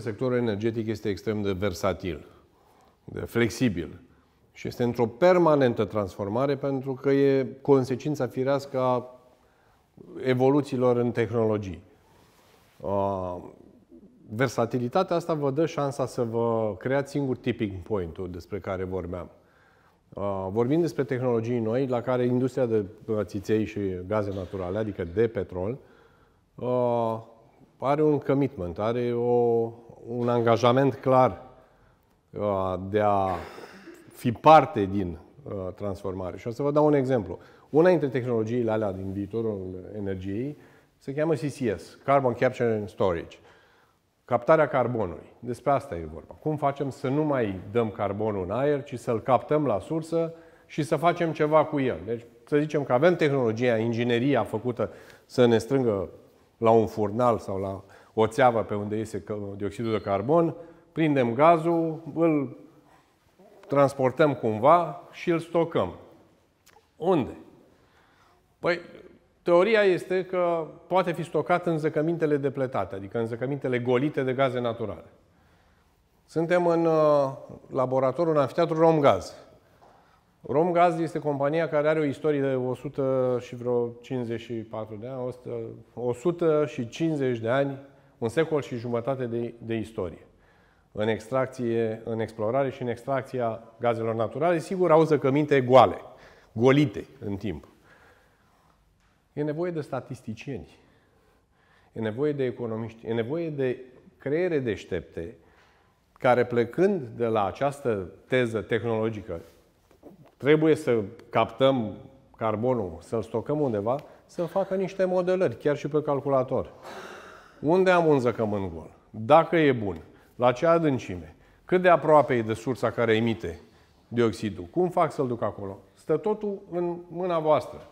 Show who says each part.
Speaker 1: Sectorul energetic este extrem de versatil, de flexibil și este într-o permanentă transformare pentru că e consecința firească a evoluțiilor în tehnologii. Versatilitatea asta vă dă șansa să vă creați singur tipping point-ul despre care vorbeam. Vorbim despre tehnologii noi la care industria de țiței și gaze naturale, adică de petrol, are un commitment, are o, un angajament clar uh, de a fi parte din uh, transformare. Și o să vă dau un exemplu. Una dintre tehnologiile alea din viitorul energiei se cheamă CCS, Carbon Capture and Storage. Captarea carbonului. Despre asta e vorba. Cum facem să nu mai dăm carbonul în aer, ci să-l captăm la sursă și să facem ceva cu el. Deci să zicem că avem tehnologia, ingineria făcută să ne strângă la un furnal sau la o țeavă pe unde iese dioxidul de carbon, prindem gazul, îl transportăm cumva și îl stocăm. Unde? Păi, teoria este că poate fi stocat în zăcămintele depletate, adică în zăcămintele golite de gaze naturale. Suntem în uh, laboratorul, în amfiteatru Romgaz. Romgaz este compania care are o istorie de 100 și vreo 54 de ani, 100, 150 de ani un secol și jumătate de, de istorie în extracție, în explorare și în extracția gazelor naturale, sigur au zăcăminte goale, golite în timp. E nevoie de statisticieni, e nevoie de economiști, e nevoie de creiere deștepte care plecând de la această teză tehnologică, trebuie să captăm carbonul, să-l stocăm undeva, să facă niște modelări, chiar și pe calculator unde am un zăcământ gol, dacă e bun, la ce adâncime, cât de aproape e de sursa care emite dioxidul, cum fac să-l duc acolo. Stă totul în mâna voastră.